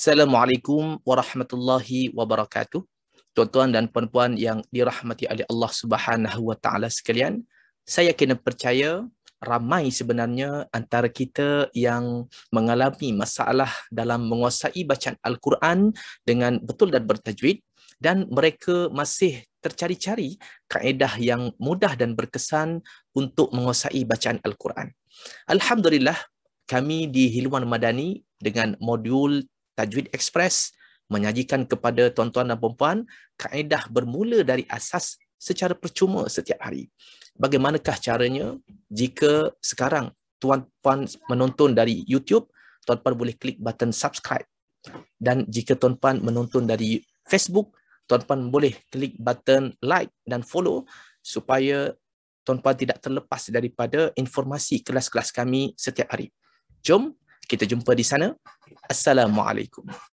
Assalamualaikum warahmatullahi wabarakatuh. Tuan-tuan dan puan-puan yang dirahmati oleh Allah Subhanahu wa taala sekalian, saya kena percaya ramai sebenarnya antara kita yang mengalami masalah dalam menguasai bacaan Al-Quran dengan betul dan bertajwid dan mereka masih tercari-cari kaedah yang mudah dan berkesan untuk menguasai bacaan Al-Quran. Alhamdulillah, kami di Hilwan Madani dengan modul Tajwid Express menyajikan kepada tuan-tuan dan puan-puan kaedah bermula dari asas secara percuma setiap hari. Bagaimanakah caranya jika sekarang tuan-puan menonton dari YouTube, tuan-puan boleh klik button subscribe. Dan jika tuan-puan menonton dari Facebook, tuan-puan boleh klik button like dan follow supaya tuan-puan tidak terlepas daripada informasi kelas-kelas kami setiap hari. Jom kita jumpa di sana. Assalamualaikum.